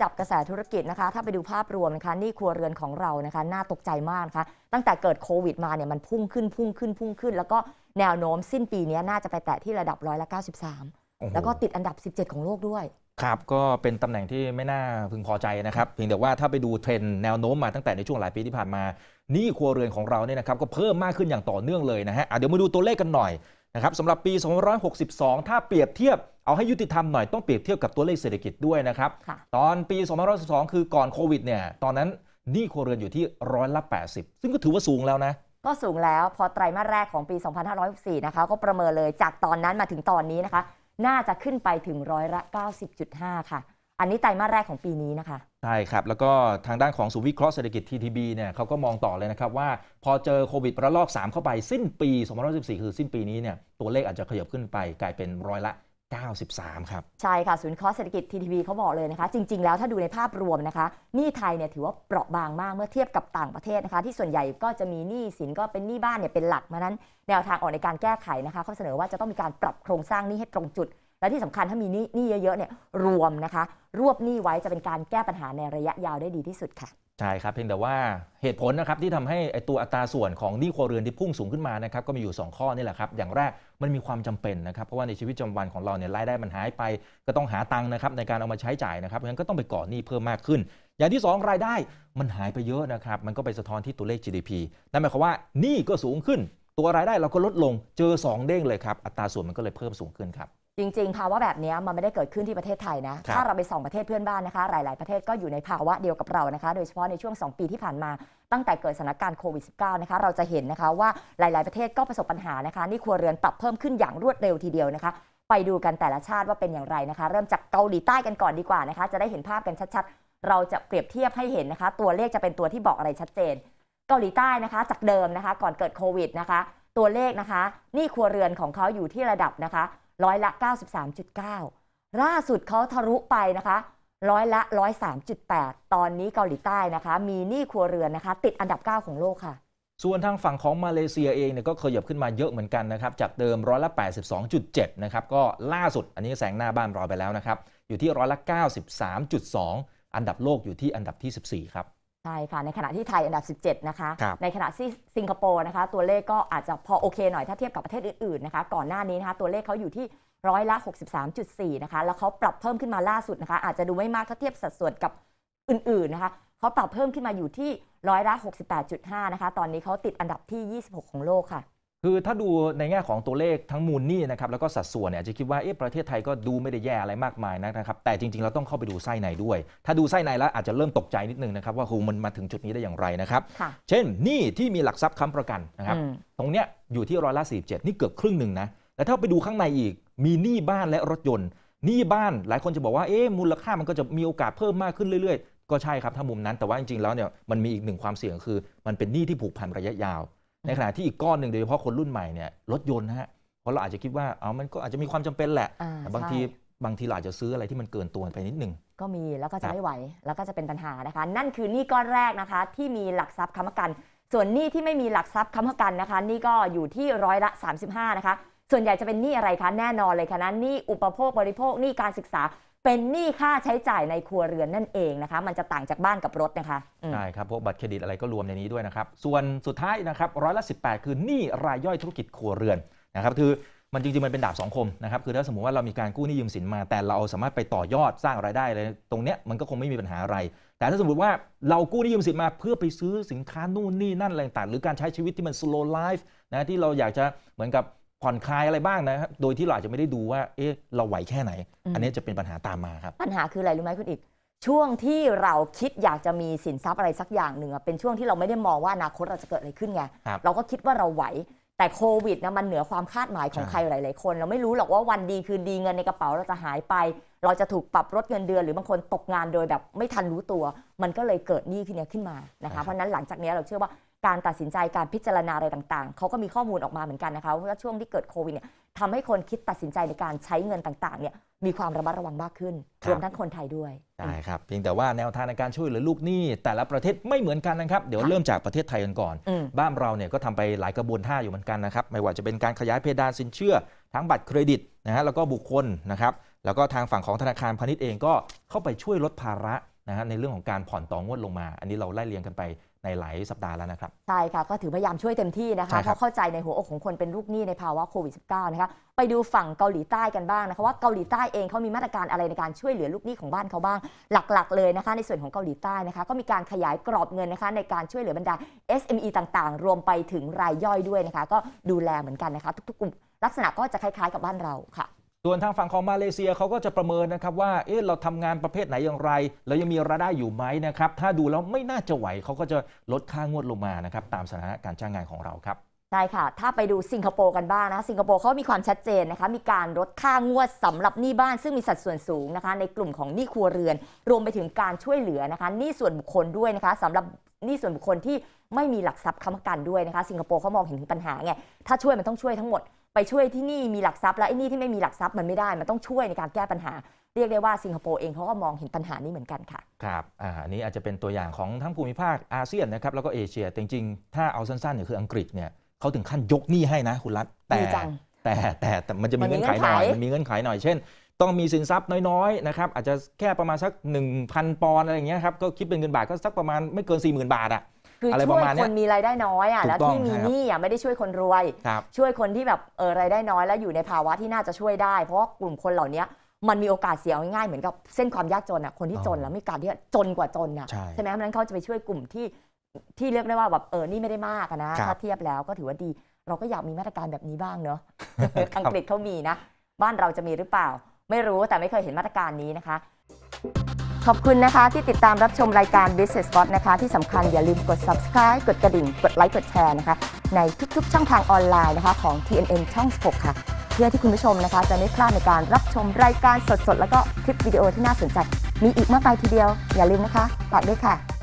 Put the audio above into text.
จับกระแสธุรกิจนะคะ ถ้าไปดูภาพรวมนะคะนี่ครัวเรือนของเรานะคะ น่าตกใจมากนะคะตั้งแต่เกิดโควิด มาเนี่ย มันพุ่งขึ้น พุ่งขึ้น พุ่งขึ้น แล้วก็แนวโน้มสิ้นปีนี้น่าจะไปแตะที่ระดับร้อยละ93 แล้วก็ติดอันดับ 17 ของโลกด้วย ครับ ก็เป็นตำแหน่งที่ไม่น่าพึงพอใจนะครับ เพียงแต่ว่าถ้าไปดูเทรนแนวโน้มมาตั้งแต่ในช่วงหลายปีที่ผ่านมา นี่ครัวเรือนของเราเนี่ยนะครับ ก็เพิ่มมากขึ้นอย่างต่อเนื่องเลยนะฮะะเดี๋ยวมาดูตัวเลขกันหน่อยนะครับสำหรับปี2562 ถ้าเปรียบเทียบเอาให้ยุติธรรมหน่อยต้องเปรียบเทียบกับตัวเลขเศรษฐกิจด้วยนะครับ ตอนปี2512 คือก่อนโควิดเนี่ยตอนนั้นหนี้ครัวเรือนอยู่ที่ร้อยละ 80 ซึ่งก็ถือว่าสูงแล้วนะ ก็สูงแล้วพอไตรมาสแรกของปี 2564นะคะ ก็ประเมินเลยจากตอนนั้นมาถึงตอนนี้นะคะ น่าจะขึ้นไปถึงร้อยละ90.5 ค่ะอันนี้ไตรมาสแรกของปีนี้นะคะ ใช่ครับ แล้วก็ทางด้านของศูนย์วิเคราะห์เศรษฐกิจ TTB เนี่ยเขาก็มองต่อเลยนะครับว่าพอเจอโควิดระลอก 3 เข้าไปสิ้นปี2014คือสิ้นปีนี้เนี่ยตัวเลขอาจจะขยับขึ้นไปกลายเป็นร้อยละ 93 ครับ ใช่ค่ะศูนย์คอเศรษฐกิจ TTB เขาบอกเลยนะคะ จริงๆ แล้วถ้าดูในภาพรวมนะคะหนี้ไทยเนี่ยถือว่าเปราะบางมากเมื่อเทียบกับต่างประเทศนะคะที่ส่วนใหญ่ก็จะมีหนี้สินก็เป็นหนี้บ้านเนี่ยเป็นหลักมานั้นแนวทางออกในการแก้ไขนะคะเขาเสนอว่าจะต้องมีการปรับโครงสร้างหนี้ให้ตรงจุดและที่สำคัญถ้ามีหนี้เยอะๆเนี่ยรวมนะคะรวบหนี้ไว้จะเป็นการแก้ปัญหาในระยะยาวได้ดีที่สุดค่ะใช่ครับ เพียงแต่ว่าเหตุผลนะครับที่ทำให้ตัวอัตราส่วนของหนี้ครัวเรือนที่พุ่งสูงขึ้นมานะครับก็มีอยู่ 2 ข้อนี่แหละครับอย่างแรกมันมีความจำเป็นนะครับเพราะว่าในชีวิตประจำวันของเราเนี่ยรายได้มันหายไปก็ต้องหาตังค์นะครับในการเอามาใช้จ่ายนะครับงั้นก็ต้องไปก่อหนี้เพิ่มมากขึ้น อย่างที่ 2 รายได้มันหายไปเยอะนะครับมันก็ไปสะท้อนที่ตัวเลข GDP นั่นหมายความว่าหนี้ก็สูงขึ้น ตัวรายได้เราก็ลดลงเจอ 2 เด้งเลยครับอัตราส่วนมันก็เลยเพิ่มสูงขึ้นครับจริง ๆ ภาวะแบบนี้มันไม่ได้เกิดขึ้นที่ประเทศไทยนะ ถ้าเราไปส่องประเทศเพื่อนบ้านนะคะ หลายๆประเทศก็อยู่ในภาวะเดียวกับเรานะคะ โดยเฉพาะในช่วง 2 ปีที่ผ่านมา ตั้งแต่เกิดสถานการณ์โควิด -19 นะคะ เราจะเห็นนะคะว่าหลายๆประเทศก็ประสบปัญหานะคะนี่ครัวเรือนปรับเพิ่มขึ้นอย่างรวดเร็วทีเดียวนะคะ ไปดูกันแต่ละชาติว่าเป็นอย่างไรนะคะ เริ่มจากเกาหลีใต้กันก่อนดีกว่านะคะ จะได้เห็นภาพกันชัดๆ เราจะเปรียบเทียบให้เห็นนะคะ ตัวเลขจะเป็นตัวที่บอกอะไรชัดเจน เกาหลีใต้นะคะ จากเดิมนะคะก่อนเกิดโควิดนะคะ ตัวเลขนะคะ นี่ครัวเรือนของเขาอยู่ที่ระดับนะคะร้อยละ 93.9 ล่าสุดเขาทะลุไปนะคะ ร้อยละ 103.8 ตอนนี้เกาหลีใต้นะคะมีหนี้ครัวเรือนนะคะติดอันดับ 9 ของโลกค่ะ ส่วนทางฝั่งของมาเลเซียเองเนี่ยก็ขยับขึ้นมาเยอะเหมือนกันนะครับจากเดิมร้อยละ 82.7 นะครับก็ล่าสุดอันนี้แสงหน้าบ้านรอไปแล้วนะครับอยู่ที่ร้อยละ 93.2 อันดับโลกอยู่ที่อันดับที่ 14 ครับใช่ค่ะ ในขณะที่ไทยอันดับ 17 นะคะ ในขณะที่สิงคโปร์นะคะ ตัวเลขก็อาจจะพอโอเคหน่อยถ้าเทียบกับประเทศอื่นๆนะคะก่อนหน้านี้นะคะตัวเลขเขาอยู่ที่ร้อยละ63.4 นะคะแล้วเขาปรับเพิ่มขึ้นมาล่าสุดนะคะ อาจจะดูไม่มากถ้าเทียบสัดส่วนกับอื่นๆนะคะเขาปรับเพิ่มขึ้นมาอยู่ที่ร้อยละ68.5นะคะตอนนี้เขาติดอันดับที่ 26 ของโลกค่ะคือถ้าดูในแง่ของตัวเลขทั้งมูลหนี้นะครับแล้วก็สัดส่วนเนี่ยจะคิดว่าเอ๊ะประเทศไทยก็ดูไม่ได้แย่อะไรมากมายนะครับ แต่จริงๆเราต้องเข้าไปดูไส้ในด้วย ถ้าดูไส้ในแล้วอาจจะเริ่มตกใจนิดนึงนะครับว่าคูมันมาถึงจุดนี้ได้อย่างไรนะครับ เช่นหนี้ที่มีหลักทรัพย์ค้ำประกันนะครับตรงเนี้ยอยู่ที่ร้อยละสีนี่เกือบครึ่งหนึ่งนะแต่ถ้าไปดูข้างในอีกมีหนี้บ้านและรถยนต์หนี้บ้านหลายคนจะบอกว่าเอ๊ะมูลค่ามันก็จะมีโอกาสเพิ่มมากขึ้นเรื่อยๆ ก็ใช่ครับถ้ามุมนั้นแต่ว่าจริงๆแล้วเนี่ยมันมีอีกหนึ่งความเสี่ยงคือ มันเป็นหนี้ที่ผูกพันระยะยาวในขณะที่อีกก้อนหนึ่งโดยเฉพาะคนรุ่นใหม่เนี่ยรถยนต์นะฮะเพราะเราอาจจะคิดว่าเอามันก็อาจจะมีความจำเป็นแหละแต่บางทีบางทีเราอาจจะซื้ออะไรที่มันเกินตัวไปนิดนึงก็มีแล้วก็จะไม่ไหวแล้วก็จะเป็นปัญหานะคะ นั่นคือหนี้ก้อนแรกนะคะที่มีหลักทรัพย์ค้ำประกัน ส่วนหนี้ที่ไม่มีหลักทรัพย์ค้ำประกันนะคะ นี่ก็อยู่ที่ร้อยละ 35นะคะส่วนใหญ่จะเป็นหนี้อะไรคะแน่นอนเลยค่ะนะหนี้อุปโภคบริโภคหนี้การศึกษาเป็นหนี้ค่าใช้จ่ายในครัวเรือนนั่นเองนะคะมันจะต่างจากบ้านกับรถนะคะใช่ครับพวกบัตรเครดิตอะไรก็รวมในนี้ด้วยนะครับส่วนสุดท้ายนะครับร้อยละสิคือหนี้รายย่อยธุรกิจครัวเรือนนะครับคือมันจริงๆ มันเป็นดาบสองคมนะครับคือถ้าสมมติว่าเรามีการกู้หนี้ยืมสินมา แต่เราสามารถไปต่อยอดสร้างไรายได้เลยตรงเนี้ยมันก็คงไม่มีปัญหาอะไร แต่ถ้าสมมติว่าเรากู้หนี้ยืมสินมาเพื่อไปซื้อสินค้านู่นนี่นั่นอะไรต่างหรือการใช้ชีวิตที่มัน slow life นะที่เราอยากจะเหมือนกับผ่อนคลายอะไรบ้างนะครับโดยที่เราอาจจะไม่ได้ดูว่า เอ๊ะ เราไหวแค่ไหน อันนี้จะเป็นปัญหาตามมาครับ ปัญหาคืออะไรรู้ไหมคุณอีก ช่วงที่เราคิดอยากจะมีสินทรัพย์อะไรสักอย่างหนึ่งเป็นช่วงที่เราไม่ได้มองว่าอนาคตเราจะเกิดอะไรขึ้นไง เราก็คิดว่าเราไหว แต่โควิดนะมันเหนือความคาดหมายของใครหลายๆ คน เราไม่รู้หรอกว่าวันดีคืนดีเงินในกระเป๋าเราจะหายไป เราจะถูกปรับลดเงินเดือนหรือบางคนตกงานโดยแบบไม่ทันรู้ตัว มันก็เลยเกิดหนี้ขึ้นมา นะคะเพราะนั้นหลังจากนี้เราเชื่อว่าการตัดสินใจการพิจารณาอะไรต่าง ๆ เขาก็มีข้อมูลออกมาเหมือนกันนะคะว่าช่วงที่เกิดโควิดเนี่ยทำให้คนคิดตัดสินใจในการใช้เงินต่างๆเนี่ยมีความระมัดระวังมากขึ้นรวมทั้งคนไทยด้วยใช่ครับเพียงแต่ว่าแนวทางในการช่วยเหลือลูกหนี้ แต่ละประเทศไม่เหมือนกันนะครับ เดี๋ยวเริ่มจากประเทศไทยกันก่อน บ้านเราเนี่ยก็ทำไปหลายกระบวนท่าอยู่เหมือนกันนะครับไม่ว่าจะเป็นการขยายเพดานสินเชื่อ ทั้งบัตรเครดิตนะฮะแล้วก็บุคคลนะครับแล้วก็ทางฝั่งของธนาคารพาณิชย์เองก็เข้าไปช่วยลดภาระนะฮะในเรื่องของการผ่อนต่องวดลงมา อันนี้เราไล่เรียงกันไปในหลายสัปดาห์แล้วนะครับ ใช่ค่ะก็ถือพยายามช่วยเต็มที่นะคะเพราะเข้าใจในหัวอกของคนเป็นลูกหนี้ในภาวะโควิด -19 นะคะไปดูฝั่งเกาหลีใต้กันบ้างนะคะ ว่าเกาหลีใต้เองเขามีมาตรการอะไรในการช่วยเหลือลูกหนี้ของบ้านเขาบ้าง หลักๆเลยนะคะ ในส่วนของเกาหลีใต้นะคะ ก็มีการขยายกรอบเงินนะคะ ในการช่วยเหลือบรรดา SME ต่างๆ รวมไปถึงรายย่อยด้วยนะคะ ก็ดูแลเหมือนกันนะคะ ทุกๆกลุ่ม ลักษณะก็จะคล้ายๆ กับบ้านเราค่ะส่วนทางฝั่งของมาเลเซียเขาก็จะประเมินนะครับว่าเอ๊ะเราทำงานประเภทไหนอย่างไร แล้วยังมีรายได้อยู่ไหมนะครับถ้าดูแล้วไม่น่าจะไหวเขาก็จะลดค่างวดลงมานะครับตามสถานการณ์จ้างงานของเราครับใช่ค่ะ ถ้าไปดูสิงคโปร์กันบ้างนะสิงคโปร์เขามีความชัดเจนนะคะมีการลดค่างวด สำหรับหนี้บ้าน ซึ่งมีสัดส่วนสูงนะคะในกลุ่มของหนี้ครัวเรือน รวมไปถึงการช่วยเหลือนะคะหนี้ส่วนบุคคลด้วยนะคะสำหรับหนี้ส่วนบุคคลที่ไม่มีหลักทรัพย์ค้ำประกันด้วยนะคะสิงคโปร์เขามองเห็นถึงปัญหาไงถ้าช่วยมันต้องช่วยทั้งหมดไปช่วยที่นี่มีหลักทรัพย์แล้วไอ้นี่ที่ไม่มีหลักทรัพย์มันไม่ได้ มันต้องช่วยในการแก้ปัญหา เรียกได้ว่าสิงคโปร์เองเขาก็มองเห็นปัญหานี้เหมือนกันค่ะครับอ่าอันนี้อาจจะเป็นตัวอย่างของทั้งภูมิภาคอาเซียนนะครับแล้วก็เอเชียจริง ๆ ถ้าเอาสั้นๆเนี่ยคืออังกฤษเนี่ยเขาถึงขั้นยกหนี้ให้นะคุณรัฐแต่แต่แต่แต่มันจะมีเงื่อนไขหน่อยมันมีเงื่อนไขหน่อยเช่น ต้องมีสินทรัพย์น้อยๆนะครับอาจจะแค่ประมาณสัก1,000ปอนด์อะไรอย่างเงี้ยครับก็คิดเป็นเงินบาทก็สักประมาณไม่เกิน 40,000 บาทอะคือช่วยคนมีรายได้น้อยอ่ะแล้วที่มีหนี้อ่ะไม่ได้ช่วยคนรวย ช่วยคนที่แบบเออรายได้น้อยแล้วอยู่ในภาวะที่น่าจะช่วยได้ เพราะกลุ่มคนเหล่านี้มันมีโอกาสเสียง่ายๆเหมือนกับเส้นความยากจนอ่ะคนที่จนแล้วมีการที่จนกว่าจนอ่ะใช่ไหมเพราะนั้นเขาจะไปช่วยกลุ่มที่ที่เรียกได้ว่าแบบเออนี่ไม่ได้มากนะถ้าเทียบแล้วก็ถือว่าดีเราก็อยากมีมาตรการแบบนี้บ้างเนอะอังกฤษเขามีนะบ้านเราจะมีหรือเปล่า ไม่รู้แต่ไม่เคยเห็นมาตรการนี้นะคะขอบคุณนะคะที่ติดตามรับชมรายการ Business Spot นะคะ ที่สำคัญอย่าลืมกด subscribe กดกระดิ่ง กดไลค์ กดแชร์นะคะในทุกๆช่องทางออนไลน์นะคะของ TNN ช่อง6ค่ะเพื่อที่คุณผู้ชมนะคะจะไม่พลาดในการรับชมรายการสดๆ แล้วก็คลิปวิดีโอที่น่าสนใจ มีอีกมากมายทีเดียว อย่าลืมนะคะฝากด้วยค่ะ